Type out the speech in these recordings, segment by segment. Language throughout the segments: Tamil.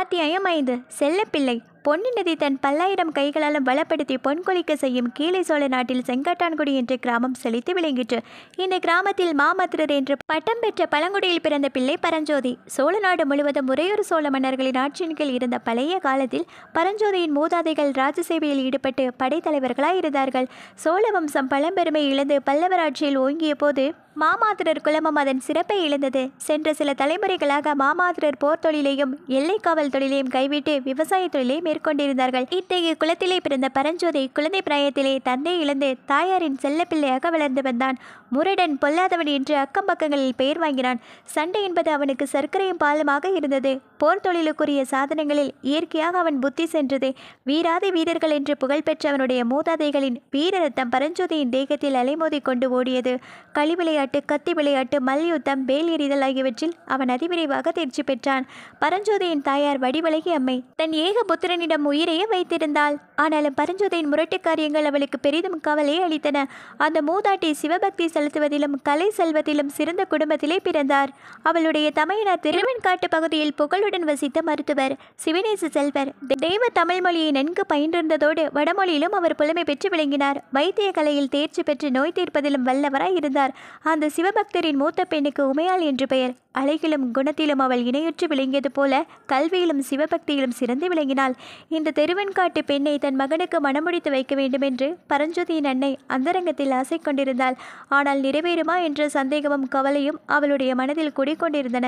அத்தியாயம் ஐந்து செல்லப்பிள்ளை பொன்னி நதி தன் பல்லாயிரம் கைகளாலும் பலப்படுத்தி பொன்கொழிக்க செய்யும் கீழே சோழ நாட்டில் செங்காட்டான்குடி என்ற கிராமம் செழித்து விளங்கிற்று இந்த கிராமத்தில் மாமத்திரர் என்று பட்டம் பெற்ற பழங்குடியில் பிறந்த பிள்ளை பரஞ்சோதி சோழ நாடு முழுவதும் ஒரேயொரு சோழ மன்னர்களின் ஆட்சியின் கீழ் இருந்த பழைய காலத்தில் பரஞ்சோதியின் மூதாதைகள் ராஜசேவையில் ஈடுபட்டு படைத்தலைவர்களாய் இருந்தார்கள் சோழ வம்சம் பழம்பெருமை இழந்து பல்லவராட்சியில் ஓங்கிய போது மாமாத்திரர் குலமும் அதன் சிறப்பை இழந்தது சென்ற சில தலைமுறைகளாக மாமாத்திரர் போர் தொழிலையும் எல்லை காவல் தொழிலையும் கைவிட்டு விவசாய தொழிலை கொண்டிருந்தார்கள் இத்தகைய குளத்திலே பிறந்த பரஞ்சோதி குழந்தை பிராயத்திலே தந்தை இழந்து தாயாரின் செல்லப்பிள்ளையாக வளர்ந்து வந்தான் முரடன் பொல்லாதவன் என்று அக்கம் பக்கங்களில் பெயர் வாங்கினான் சண்டை என்பது அவனுக்கு சர்க்கரையும் பாலமாக இருந்தது போர் தொழிலுக்குரிய சாதனங்களில் இயற்கையாக அவன் புத்தி சென்றது வீராதி வீரர்கள் என்று புகழ்பெற்ற அவனுடைய மூதாதைகளின் வீரரத்தம் பரஞ்சோதியின் தேகத்தில் அலைமோதி கொண்டு ஓடியது களி விளையாட்டு கத்தி விளையாட்டு மல்யுத்தம் வேல் எறிதல் ஆகியவற்றில் அவன் அதிவிரைவாக தேர்ச்சி பெற்றான் பரஞ்சோதியின் தாயார் வடிவழகி அம்மை தன் ஏக புத்திரன் பரஞ்சோதனிடம் உயிரையே வைத்திருந்தாள் ஆனாலும் பரஞ்சோதையின் முரட்டு காரியங்கள் அவளுக்கு பெரிதும் கவலையை அளித்தன அந்த மூதாட்டி சிவபக்தி செலுத்துவதிலும் கலை செல்வதிலும் சிறந்த குடும்பத்திலே பிறந்தார் அவளுடைய தமையனார் திருவெண்காட்டு பகுதியில் புகழுடன் வசித்த மருத்துவர் சிவனேச செல்வர் தெய்வ தமிழ் மொழியை நன்கு பயின்றிருந்ததோடு வடமொழியிலும் அவர் புலமை பெற்று விளங்கினார் வைத்திய கலையில் தேர்ச்சி பெற்று நோய் தீர்ப்பதிலும் வல்லவராய் இருந்தார் அந்த சிவபக்தரின் மூத்த பெண்ணுக்கு உமையாள் என்று பெயர் அழகிலும் குணத்திலும் அவள் இணையுற்று விளங்கியது போல கல்வியிலும் சிவபக்தியிலும் சிறந்து விளங்கினாள் இந்த தெருவன்காட்டு பெண்ணை தன் மகனுக்கு மனமுடித்து வைக்க வேண்டுமென்று பரஞ்சோதியின் அன்னை அந்தரங்கத்தில் ஆசை கொண்டிருந்தாள் ஆனால் நிறைவேறுமா என்ற சந்தேகமும் கவலையும் அவளுடைய மனதில் குடிக்கொண்டிருந்தன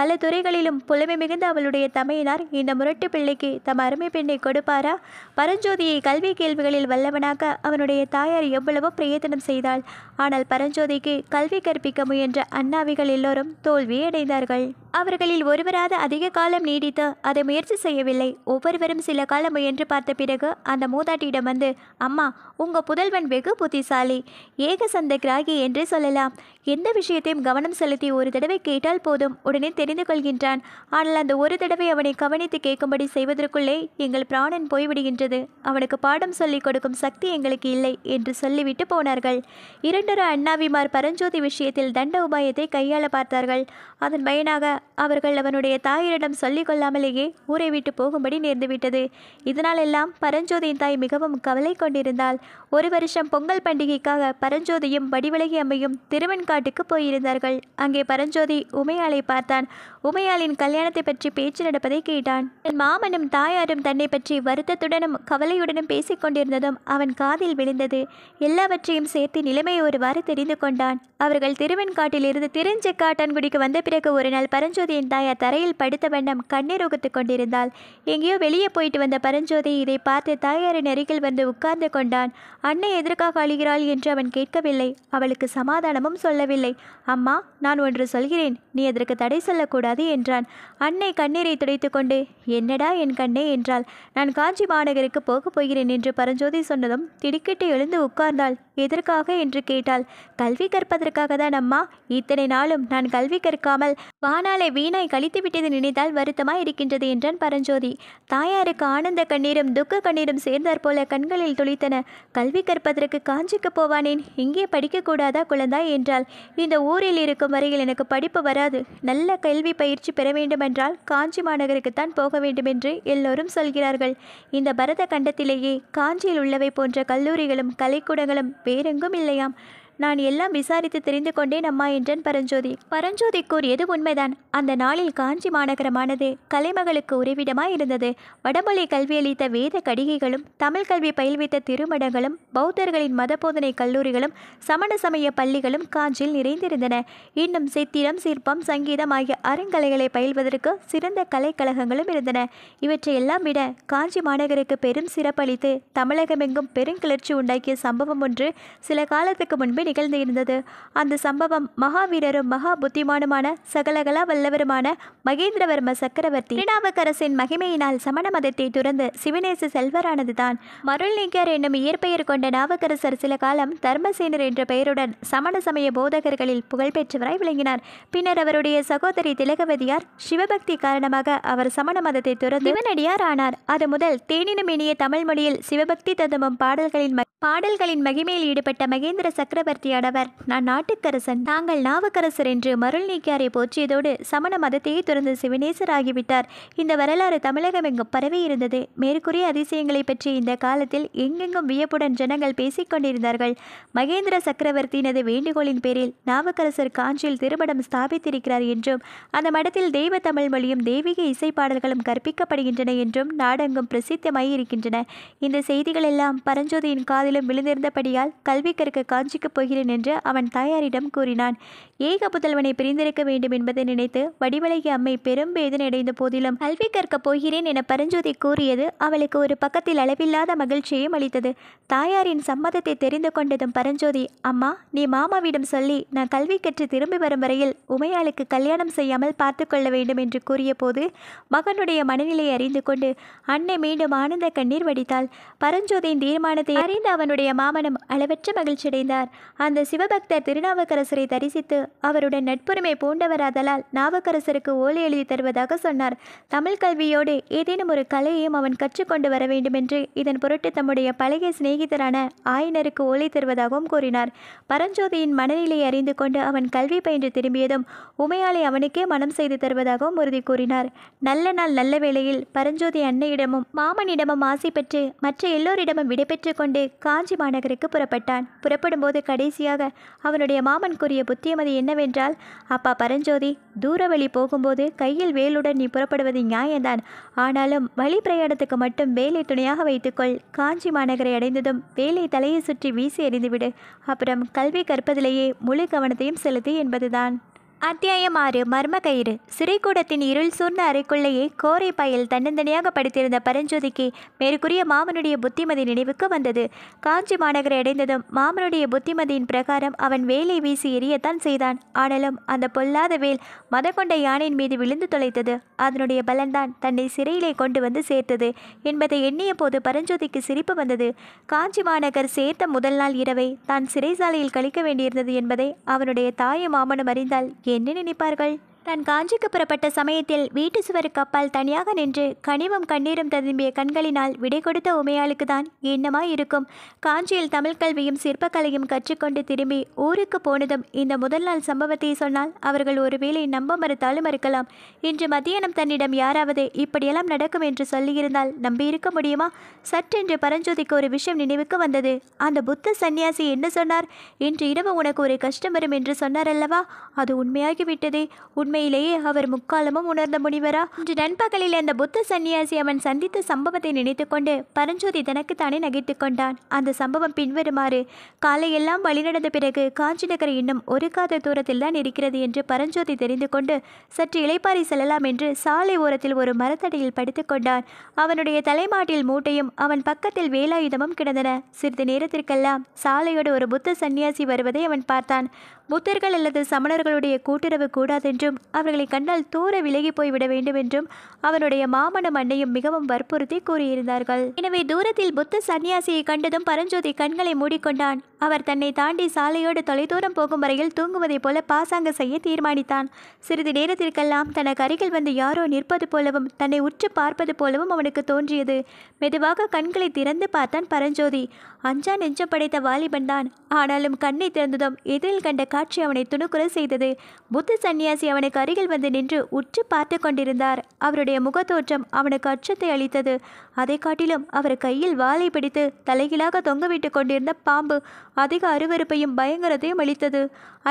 பல துறைகளிலும் புலமை மிகுந்த அவளுடைய தமையினார் இந்த முரட்டு பிள்ளைக்கு தம் அருமை பெண்ணை கொடுப்பாரா பரஞ்சோதியை கல்வி கேள்விகளில் வல்லவனாக அவனுடைய தாயார் எவ்வளவோ பிரயத்தனம் செய்தாள் ஆனால் பரஞ்சோதிக்கு கல்வி கற்பிக்க முயன்ற அண்ணாவிகள் எல்லோரும் தோல்வியடைந்தார்கள் அவர்களில் ஒருவராத அதிக காலம் நீடித்து அதை முயற்சி செய்யவில்லை ஒவ்வொருவரும் சில காலம் முயன்று பார்த்த பிறகு அந்த மூதாட்டியிடம் வந்து அம்மா உங்கள் புதல்வன் வெகு புத்திசாலி ஏகசந்த கிராகி என்றே சொல்லலாம் எந்த விஷயத்தையும் கவனம் செலுத்தி ஒரு தடவை கேட்டால் போதும் உடனே தெரிந்து கொள்கின்றான் ஆனால் அந்த ஒரு தடவை அவனை கவனித்து கேட்கும்படி செய்வதற்குள்ளே எங்கள் பிராணன் போய்விடுகின்றது அவனுக்கு பாடம் சொல்லிக் கொடுக்கும் சக்தி எங்களுக்கு இல்லை என்று சொல்லிவிட்டு போனார்கள் இரண்டொரு அண்ணாவிமார் பரஞ்சோதி விஷயத்தில் தண்ட உபாயத்தை கையாள பார்த்தார்கள் அதன் பயனாக அவர்கள் அவனுடைய தாயரிடம் சொல்லிக் கொள்ளாமலேயே ஊரை விட்டு போகும்படி நேர்ந்துவிட்டது கொண்டிருந்தது எல்லாம் பரஞ்சோதியின் தாய் மிகவும் கவலை கொண்டிருந்தாள் ஒரு வருஷம் பொங்கல் பண்டிகைக்காக பரஞ்சோதியும் வடிவிலகி அம்மையும் திருவன்காட்டுக்கு போயிருந்தார்கள் அங்கே பரஞ்சோதி உமையாளை பார்த்தான் உமையாளின் கல்யாணத்தை பற்றி பேச்சு நடப்பதை கேட்டான் தன் மாமனும் தாயாரும் தன்னை பற்றி வருத்தத்துடனும் கவலையுடனும் பேசிக் கொண்டிருந்ததும் அவன் காதில் விழுந்தது எல்லாவற்றையும் சேர்த்து நிலைமையை ஒருவாறு தெரிந்து கொண்டான் அவர்கள் திருவெண்காட்டிலிருந்து திருஞ்ச காட்டான்குடிக்கு வந்த பிறகு ஒரு நாள் பரஞ்சோதியின் தாயார் தரையில் படுத்த வண்ணம் கண்ணீர் உகுத்து கொண்டிருந்தாள் எங்கேயோ வெளியே போயிட்டு வந்த பரஞ்சோதி இதை பார்த்து தாயாரின் அருகில் வந்து உட்கார்ந்து கொண்டான் அன்னை எதற்காக அழுகிறாள் என்று அவன் கேட்கவில்லை அவளுக்கு சமாதானமும் சொல்லவில்லை அம்மா நான் ஒன்று சொல்கிறேன் நீ அதற்கு தடை சொல்லக்கூடாது என்றான் அன்னை கண்ணீரை துடைத்து கொண்டு என்னடா என் கண்ணே என்றாள் நான் காஞ்சி மாநகருக்கு போகப் போகிறேன் என்று பரஞ்சோதி சொன்னதும் திடுக்கிட்டு எழுந்து உட்கார்ந்தாள் எதற்காக என்று கேட்டாள் கல்வி கற்பதற்காக தான் அம்மா இத்தனை நாளும் நான் கல்வி கற்காமல் வானாலை வீணாய் கழித்து விட்டது நினைத்தால் வருத்தமாய் இருக்கின்றது என்றான் பரஞ்சோதி தாயாரை அவளுக்கு ஆனந்த கண்ணீரும் துக்க கண்ணீரும் சேர்ந்தார் போல கண்களில் துளித்தன கல்வி கற்பதற்கு காஞ்சிக்கு போவானேன் இங்கே படிக்கக்கூடாதா குழந்தாய் என்றால் இந்த ஊரில் இருக்கும் வரையில் எனக்கு படிப்பு வராது நல்ல கல்வி பயிற்சி பெற வேண்டுமென்றால் காஞ்சி மாநகருக்குத்தான் போக வேண்டும் என்று எல்லோரும் சொல்கிறார்கள் இந்த பரத கண்டத்திலேயே காஞ்சியில் உள்ளவை போன்ற கல்லூரிகளும் கலைக்கூடங்களும் வேறெங்கும் இல்லையாம் நான் எல்லாம் விசாரித்து தெரிந்து கொண்டேன் அம்மா என்றான் பரஞ்சோதி பரஞ்சோதி கூறியது உண்மைதான் அந்த நாளில் காஞ்சி மாநகரமானது கலைமகளுக்கு உறைவிடமாய் இருந்தது வடமொழி கல்வி அளித்த வேத கடிகைகளும் தமிழ் கல்வி பயில்வித்த திருமடங்களும் பௌத்தர்களின் மத போதனை கல்லூரிகளும் சமண சமய பள்ளிகளும் காஞ்சியில் நிறைந்திருந்தன இன்னும் சித்திரம் சிற்பம் சங்கீதம் ஆகிய அருங்கலைகளை பயில்வதற்கு சிறந்த கலைக்கழகங்களும் இருந்தன இவற்றையெல்லாம் விட காஞ்சி மாநகருக்கு பெரும் சிறப்பளித்து தமிழகமெங்கும் பெருங்கிளர்ச்சி உண்டாக்கிய சம்பவம் ஒன்று சில காலத்துக்கு முன்பு நிகழ்வு நிகழ்ந்து இருந்தது அந்த சம்பவம் மகாவீரரும் மகா புத்திமானுமான சகலகலா வல்லவருமான மகேந்திரவர்ம சக்கரவர்த்தி திருநாவுக்கரசின் மகிமையினால் சமண மதத்தை துறந்து சிவநேச செல்வரானது தான் நீக்கர் என்னும் இயற்பெயர் கொண்ட நாவுக்கரசர் சில காலம் தர்மசேனர் என்ற பெயருடன் சமண சமய போதகர்களில் புகழ்பெற்றவராய் விளங்கினார் பின்னர் அவருடைய சகோதரி திலகவதியார் சிவபக்தி காரணமாக அவர் சமண மதத்தை துறந்து சிவனடியார் ஆனார் அது முதல் தேனினும் இனிய தமிழ் மொழியில் சிவபக்தி தத்துவம் பாடல்களின் பாடல்களின் மகிமையில் ஈடுபட்ட மகேந்திர சக்கரவர்த்தி சக்கரவர்த்தியாடவர் நான் நாட்டுக்கரசன் தாங்கள் நாவக்கரசர் என்று மருள் நீக்கியாரை போற்றியதோடு சமண மதத்தையே துறந்து சிவனேசர் ஆகிவிட்டார் இந்த வரலாறு தமிழகம் எங்கும் பரவி இருந்தது மேற்கூறிய அதிசயங்களை பற்றி இந்த காலத்தில் எங்கெங்கும் வியப்புடன் ஜனங்கள் பேசிக்கொண்டிருந்தார்கள் மகேந்திர சக்கரவர்த்தியினது வேண்டுகோளின் பேரில் நாவக்கரசர் காஞ்சியில் திருமணம் ஸ்தாபித்திருக்கிறார் என்றும் அந்த மடத்தில் தெய்வ தமிழ் மொழியும் தெய்வீக இசைப்பாடல்களும் கற்பிக்கப்படுகின்றன என்றும் நாடெங்கும் பிரசித்தமாயிருக்கின்றன இந்த செய்திகளெல்லாம் பரஞ்சோதியின் காதிலும் விழுந்திருந்தபடியால் கல்வி கற்க காஞ்சிக்கு போகிறேன் என்று அவன் தாயாரிடம் கூறினான் ஏக புதல்வனை பிரிந்திருக்க வேண்டும் என்பதை நினைத்து வடிவழகி அம்மை பெரும் வேதனை அடைந்த போதிலும் கல்வி கற்கப் போகிறேன் என பரஞ்சோதி கூறியது அவளுக்கு ஒரு பக்கத்தில் அளவில்லாத மகிழ்ச்சியையும் அளித்தது தாயாரின் சம்மதத்தை தெரிந்து கொண்டதும் பரஞ்சோதி அம்மா நீ மாமாவிடம் சொல்லி நான் கல்வி கற்று திரும்பி வரும் வரையில் உமையாளுக்கு கல்யாணம் செய்யாமல் பார்த்து கொள்ள வேண்டும் என்று கூறிய போது மகனுடைய மனநிலையை அறிந்து கொண்டு அன்னை மீண்டும் ஆனந்த கண்ணீர் வடித்தாள் பரஞ்சோதியின் தீர்மானத்தை அறிந்த அவனுடைய மாமனும் அளவற்ற மகிழ்ச்சியடைந்தார் அந்த சிவபக்தர் திருநாவுக்கரசரை தரிசித்து அவருடன் நட்புரிமை பூண்டவராதலால் நாவுக்கரசருக்கு ஓலை எழுதி தருவதாக சொன்னார் தமிழ் கல்வியோடு ஏதேனும் ஒரு கலையையும் அவன் கற்றுக்கொண்டு வர வேண்டுமென்று இதன் பொருட்டு தம்முடைய பழைய சிநேகிதரான ஆயனருக்கு ஓலை தருவதாகவும் கூறினார் பரஞ்சோதியின் மனநிலை அறிந்து கொண்டு அவன் கல்வி பயின்று திரும்பியதும் உமையாளை அவனுக்கே மனம் செய்து தருவதாகவும் உறுதி கூறினார் நல்ல நாள் நல்ல வேளையில் பரஞ்சோதி அன்னையிடமும் மாமனிடமும் ஆசை பெற்று மற்ற எல்லோரிடமும் விடைபெற்று கொண்டு காஞ்சி மாநகருக்கு புறப்பட்டான் புறப்படும்போது கடை கடைசியாக அவனுடைய மாமன் கூறிய புத்தியமதி என்னவென்றால் அப்பா பரஞ்சோதி தூர வழி போகும்போது கையில் வேலுடன் நீ புறப்படுவது நியாயம்தான் ஆனாலும் வழி பிரயாணத்துக்கு மட்டும் வேலை துணையாக வைத்துக்கொள் காஞ்சி மாநகரை அடைந்ததும் வேலை தலையை சுற்றி வீசி எறிந்துவிடு அப்புறம் கல்வி கற்பதிலேயே முழு கவனத்தையும் செலுத்து என்பதுதான் அத்தியாயம் ஆறு மர்ம கயிறு சிறைக்கூடத்தின் இருள் சூர்ந்த அறைக்குள்ளேயே கோரை பயில் தன்னந்தனியாக படித்திருந்த பரஞ்சோதிக்கு மேற்கூறிய மாமனுடைய புத்திமதி நினைவுக்கு வந்தது காஞ்சி மாநகரை அடைந்ததும் மாமனுடைய புத்திமதியின் பிரகாரம் அவன் வேலை வீசி எரியத்தான் செய்தான் ஆனாலும் அந்த பொல்லாத வேல் மத கொண்ட யானையின் மீது விழுந்து தொலைத்தது அதனுடைய பலன்தான் தன்னை சிறையிலே கொண்டு வந்து சேர்த்தது என்பதை எண்ணிய போது பரஞ்சோதிக்கு சிரிப்பு வந்தது காஞ்சி மாநகர் சேர்த்த முதல் நாள் இரவை தான் சிறைசாலையில் கழிக்க வேண்டியிருந்தது என்பதை அவனுடைய தாயும் மாமனும் அறிந்தால் என்ன நினைப்பார்கள் தன் காஞ்சிக்கு புறப்பட்ட சமயத்தில் வீட்டு சுவருக்கு அப்பால் தனியாக நின்று கனிமம் கண்ணீரும் ததும்பிய கண்களினால் விடை கொடுத்த உமையாளுக்கு தான் என்னமாய் இருக்கும் காஞ்சியில் தமிழ் கல்வியும் சிற்பக்கலையும் கற்றுக்கொண்டு திரும்பி ஊருக்கு போனதும் இந்த முதல் நாள் சம்பவத்தை சொன்னால் அவர்கள் ஒருவேளை நம்ப மறுத்தாலும் மறுக்கலாம் இன்று மத்தியானம் தன்னிடம் யாராவது இப்படியெல்லாம் நடக்கும் என்று சொல்லியிருந்தால் நம்பியிருக்க முடியுமா சற்றென்று பரஞ்சோதிக்கு ஒரு விஷயம் நினைவுக்கு வந்தது அந்த புத்த சன்னியாசி என்ன சொன்னார் இன்று இரவு உனக்கு ஒரு கஷ்டம் வரும் என்று சொன்னார் அல்லவா அது உண்மையாகிவிட்டதே உண்மை உண்மையிலேயே அவர் முக்காலமும் உணர்ந்த முனிவரா இன்று நண்பகலில் அந்த புத்த சன்னியாசி அவன் சந்தித்த சம்பவத்தை நினைத்துக்கொண்டு பரஞ்சோதி தனக்குத்தானே நகைத்து கொண்டான் அந்த சம்பவம் பின்வருமாறு காலையெல்லாம் வழி நடந்த பிறகு காஞ்சி நகர் இன்னும் ஒரு காத தூரத்தில் தான் இருக்கிறது என்று பரஞ்சோதி தெரிந்து கொண்டு சற்று இலைப்பாறை செல்லலாம் என்று சாலை ஓரத்தில் ஒரு மரத்தடியில் படுத்துக்கொண்டான் அவனுடைய தலைமாட்டில் மூட்டையும் அவன் பக்கத்தில் வேலாயுதமும் கிடந்தன சிறிது நேரத்திற்கெல்லாம் சாலையோடு ஒரு புத்த சன்னியாசி வருவதை அவன் பார்த்தான் புத்தர்கள் அல்லது சமணர்களுடைய கூட்டுறவு கூடாதென்றும் அவர்களை கண்டால் தூர விலகி போய்விட வேண்டும் என்றும் அவனுடைய மாமனும் மண்ணையும் மிகவும் வற்புறுத்தி கூறியிருந்தார்கள் எனவே தூரத்தில் புத்த சன்னியாசியை கண்டதும் பரஞ்சோதி கண்களை மூடிக்கொண்டான் அவர் தன்னை தாண்டி சாலையோடு தொலைதூரம் போகும் வரையில் தூங்குவதைப் போல பாசாங்க செய்ய தீர்மானித்தான் சிறிது நேரத்திற்கெல்லாம் தனக்கு அருகில் வந்து யாரோ நிற்பது போலவும் தன்னை உற்று பார்ப்பது போலவும் அவனுக்கு தோன்றியது மெதுவாக கண்களை திறந்து பார்த்தான் பரஞ்சோதி அஞ்சா நெஞ்சம் படைத்த வாலிபன் தான் ஆனாலும் கண்ணை திறந்ததும் எதிரில் கண்ட காட்சி அவனை துணுக்குற செய்தது புத்த சந்நியாசி அவனுக்கு அருகில் வந்து நின்று உற்று பார்த்து கொண்டிருந்தார் அவருடைய முகத்தோற்றம் அவனுக்கு அச்சத்தை அளித்தது அதை காட்டிலும் அவர் கையில் வாளை பிடித்து தலைகீழாக தொங்கவிட்டு கொண்டிருந்த பாம்பு அதிக அருவறுப்பையும் பயங்கரத்தையும் அளித்தது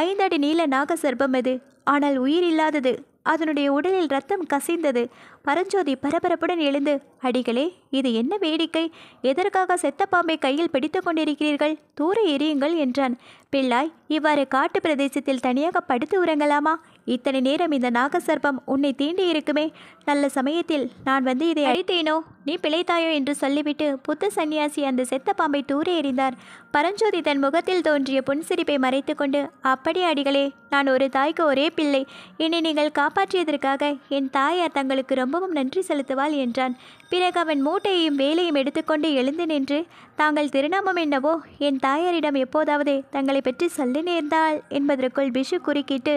ஐந்தடி நீல நாக சர்ப்பம் அது ஆனால் உயிர் இல்லாதது அதனுடைய உடலில் ரத்தம் கசிந்தது பரஞ்சோதி பரபரப்புடன் எழுந்து அடிகளே இது என்ன வேடிக்கை எதற்காக செத்த பாம்பை கையில் பிடித்து கொண்டிருக்கிறீர்கள் தூர எரியுங்கள் என்றான் பிள்ளாய் இவ்வாறு காட்டு பிரதேசத்தில் தனியாக படுத்து உறங்கலாமா இத்தனை நேரம் இந்த நாகசர்பம் உன்னை தீண்டி இருக்குமே நல்ல சமயத்தில் நான் வந்து இதை அழித்தேனோ நீ பிழைத்தாயோ என்று சொல்லிவிட்டு புத்த சன்னியாசி அந்த செத்த பாம்பை தூர எறிந்தார் பரஞ்சோதி தன் முகத்தில் தோன்றிய புன்சிரிப்பை மறைத்து கொண்டு அப்படி அடிகளே நான் ஒரு தாய்க்கு ஒரே பிள்ளை என்னை நீங்கள் காப்பாற்றியதற்காக என் தாயார் தங்களுக்கு ரொம்பவும் நன்றி செலுத்துவாள் என்றான் பிறகு அவன் மூட்டையையும் வேலையும் எடுத்துக்கொண்டு எழுந்து நின்று தாங்கள் திருநாமம் என்னவோ என் தாயாரிடம் எப்போதாவது தங்களை பற்றி சொல்லி நேர்ந்தாள் என்பதற்குள் பிஷு குறுக்கிட்டு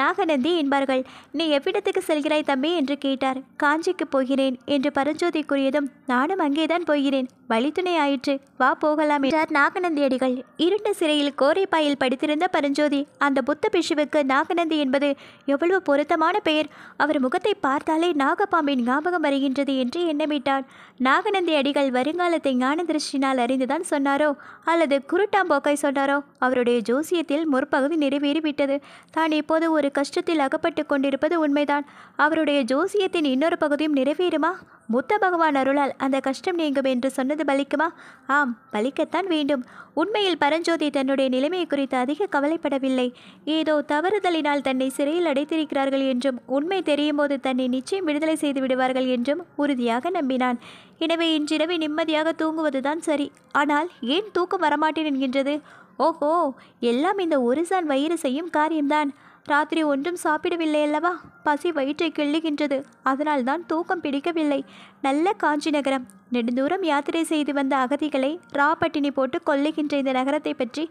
நாகநந்தி என்பார்கள் நீ எவ்விடத்துக்கு செல்கிறாய் தம்பி என்று கேட்டார் காஞ்சிக்கு போகிறேன் என்று பரஞ்சோதி கூறியதும் நானும் அங்கேதான் போகிறேன் வழித்துணை ஆயிற்று வா போகலாம் என்றார் நாகநந்தியடிகள் இருண்ட சிறையில் கோரைப்பாயில் படித்திருந்த பரஞ்சோதி அந்த புத்த பிஷுவுக்கு நாகநந்தி என்பது எவ்வளவு பொருத்தமான பெயர் அவர் முகத்தை பார்த்தாலே நாகபாம்பின் ஞாபகம் வருகின்றது என்று எண்ணமிட்டான் நாகநந்தி அடிகள் வருங்காலத்தை ஞான திருஷ்டினால் அறிந்துதான் சொன்னாரோ அல்லது குருட்டாம்போக்கை சொன்னாரோ அவருடைய ஜோசியத்தில் முற்பகுதி நிறைவேறிவிட்டது தான் இப்போது ஒரு கஷ்டத்தில் அகப்பட்டு கொண்டிருப்பது உண்மைதான் அவருடைய ஜோசியத்தின் இன்னொரு பகுதியும் நிறைவேறுமா முத்த பகவான் அருளால் அந்த கஷ்டம் நீங்கும் என்று சொன்னது பலிக்குமா ஆம் பலிக்கத்தான் வேண்டும் உண்மையில் பரஞ்சோதி தன்னுடைய நிலைமையை குறித்து அதிக கவலைப்படவில்லை ஏதோ தவறுதலினால் தன்னை சிறையில் அடைத்திருக்கிறார்கள் என்றும் உண்மை தெரியும் போது தன்னை நிச்சயம் விடுதலை செய்து விடுவார்கள் என்றும் உறுதியாக நம்பினான் எனவே இன்றிரவே நிம்மதியாக தூங்குவதுதான் சரி ஆனால் ஏன் தூக்கம் வரமாட்டேன் என்கின்றது ஓஹோ எல்லாம் இந்த ஒருசான் வயிறு செய்யும் காரியம்தான் ராத்திரி ஒன்றும் சாப்பிடவில்லை அல்லவா பசி வயிற்றை கிள்ளுகின்றது அதனால் தான் தூக்கம் பிடிக்கவில்லை நல்ல காஞ்சி நகரம் நெடுந்தூரம் யாத்திரை செய்து வந்த அகதிகளை ராப்பட்டினி போட்டு கொல்லுகின்ற இந்த நகரத்தை பற்றி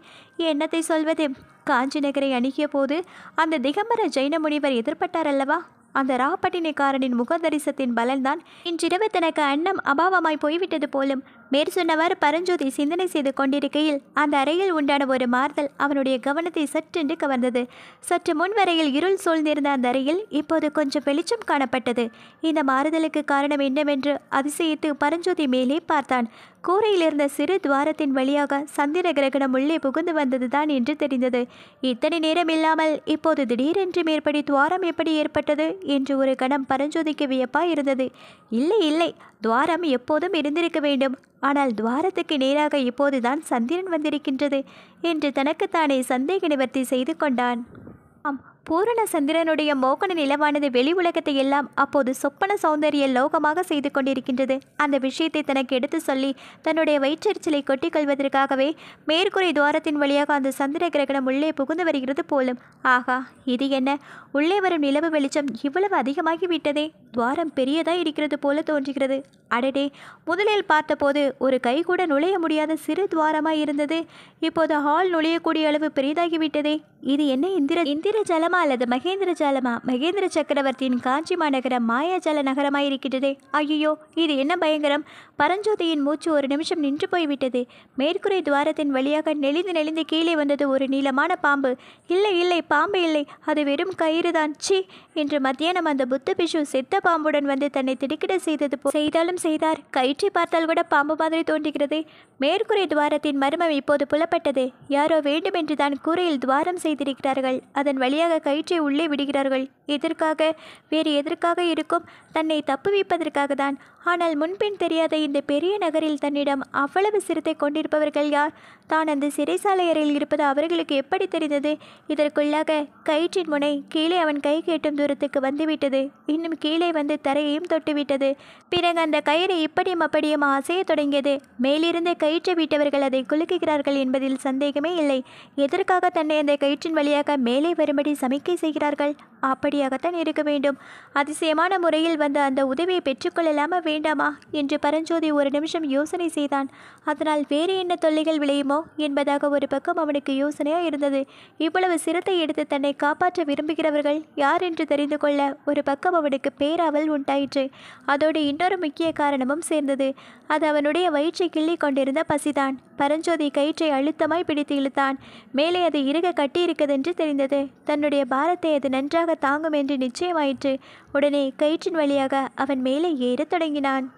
என்னத்தை சொல்வது காஞ்சி நகரை அணுகிய போது அந்த திகம்பர ஜெயின முனிவர் எதிர்பட்டார் அல்லவா அந்த ராப்பட்டினிக்காரனின் முகதரிசத்தின் பலன்தான் இன்றிரவு தனக்கு அன்னம் அபாவமாய் போய்விட்டது போலும் மேற்சொன்னவாறு பரஞ்சோதி சிந்தனை செய்து கொண்டிருக்கையில் அந்த அறையில் உண்டான ஒரு மாறுதல் அவனுடைய கவனத்தை சற்றென்று கவர்ந்தது சற்று முன் வரையில் இருள் சூழ்ந்திருந்த அந்த அறையில் இப்போது கொஞ்சம் வெளிச்சம் காணப்பட்டது இந்த மாறுதலுக்கு காரணம் என்னவென்று அதிசயித்து பரஞ்சோதி மேலே பார்த்தான் கூரையில் இருந்த சிறு துவாரத்தின் வழியாக சந்திர கிரகணம் உள்ளே புகுந்து வந்ததுதான் என்று தெரிந்தது இத்தனை நேரம் இல்லாமல் இப்போது திடீரென்று மேற்படி துவாரம் எப்படி ஏற்பட்டது என்று ஒரு கணம் பரஞ்சோதிக்கு வியப்பாய் இருந்தது இல்லை இல்லை துவாரம் எப்போதும் இருந்திருக்க வேண்டும் ஆனால் துவாரத்துக்கு நேராக இப்போதுதான் சந்திரன் வந்திருக்கின்றது என்று தனக்குத்தானே சந்தேக நிவர்த்தி செய்து கொண்டான் ஆம் பூரண சந்திரனுடைய மோகன நிலவானது வெளி உலகத்தை எல்லாம் அப்போது சொப்பன சௌந்தரிய லோகமாக செய்து கொண்டிருக்கின்றது அந்த விஷயத்தை தனக்கு எடுத்து சொல்லி தன்னுடைய வயிற்றெரிச்சலை கொள்வதற்காகவே மேற்குறை துவாரத்தின் வழியாக அந்த சந்திர கிரகணம் உள்ளே புகுந்து வருகிறது போலும் ஆகா இது என்ன உள்ளே வரும் நிலவு வெளிச்சம் இவ்வளவு அதிகமாகிவிட்டதே துவாரம் பெரியதாக இருக்கிறது போல தோன்றுகிறது அடடே முதலில் பார்த்தபோது ஒரு கை கூட நுழைய முடியாத சிறு துவாரமாய் இருந்தது இப்போது ஹால் நுழையக்கூடிய அளவு பெரியதாகிவிட்டதே இது என்ன இந்திர இந்திர ஜலம் நகரமா அல்லது மகேந்திர ஜாலமா மகேந்திர சக்கரவர்த்தியின் காஞ்சி மாநகரம் மாயாஜால நகரமாக இருக்கிறதே ஐயோ இது என்ன பயங்கரம் பரஞ்சோதியின் மூச்சு ஒரு நிமிஷம் நின்று போய்விட்டது மேற்குறை துவாரத்தின் வழியாக நெளிந்து நெளிந்து கீழே வந்தது ஒரு நீளமான பாம்பு இல்லை இல்லை பாம்பு இல்லை அது வெறும் கயிறு தான் சி என்று மத்தியானம் அந்த புத்த பிஷு செத்த பாம்புடன் வந்து தன்னை திடுக்கிட செய்தது போ செய்தாலும் செய்தார் கயிற்றை பார்த்தால் கூட பாம்பு மாதிரி தோன்றுகிறது மேற்கூரை துவாரத்தின் மர்மம் இப்போது புலப்பட்டது யாரோ வேண்டுமென்று தான் கூரையில் துவாரம் செய்திருக்கிறார்கள் அதன் வழியாக கயிற்றை உள்ளே விடுகிறார்கள் எதற்காக வேறு எதற்காக இருக்கும் தன்னை தப்புவிப்பதற்காக தான் ஆனால் முன்பின் தெரியாத இந்த பெரிய நகரில் தன்னிடம் அவ்வளவு சிறுத்தை கொண்டிருப்பவர்கள் யார் தான் அந்த சிறைசாலை அறையில் இருப்பது அவர்களுக்கு எப்படி தெரிந்தது இதற்குள்ளாக கயிற்றின் முனை கீழே அவன் கை கேட்டும் தூரத்துக்கு வந்துவிட்டது இன்னும் கீழே வந்து தரையையும் தொட்டுவிட்டது பிறகு அந்த கயிறை இப்படியும் அப்படியும் அசைய தொடங்கியது மேலிருந்து கயிற்றை விட்டவர்கள் அதை குலுக்குகிறார்கள் என்பதில் சந்தேகமே இல்லை எதற்காக தன்னை அந்த கயிற்றின் வழியாக மேலே வரும்படி சமை சமிக்கை செய்கிறார்கள் அப்படியாகத்தான் இருக்க வேண்டும் அதிசயமான முறையில் வந்த அந்த உதவியை பெற்றுக்கொள்ளலாமா வேண்டாமா என்று பரஞ்சோதி ஒரு நிமிஷம் யோசனை செய்தான் அதனால் வேறு என்ன தொல்லைகள் விளையுமோ என்பதாக ஒரு பக்கம் அவனுக்கு யோசனையாக இருந்தது இவ்வளவு சிரத்தை எடுத்து தன்னை காப்பாற்ற விரும்புகிறவர்கள் யார் என்று தெரிந்து கொள்ள ஒரு பக்கம் அவனுக்கு பேராவல் உண்டாயிற்று அதோடு இன்னொரு முக்கிய காரணமும் சேர்ந்தது அது அவனுடைய வயிற்றை கிள்ளி கொண்டிருந்த பசிதான் பரஞ்சோதி கயிற்றை அழுத்தமாய் பிடித்து இழுத்தான் மேலே அது இறுக கட்டியிருக்கதென்று தெரிந்தது தன்னுடைய அவனுடைய பாரத்தை அது நன்றாக தாங்கும் என்று நிச்சயமாயிற்று உடனே கயிற்றின் வழியாக அவன் மேலே ஏறத் தொடங்கினான்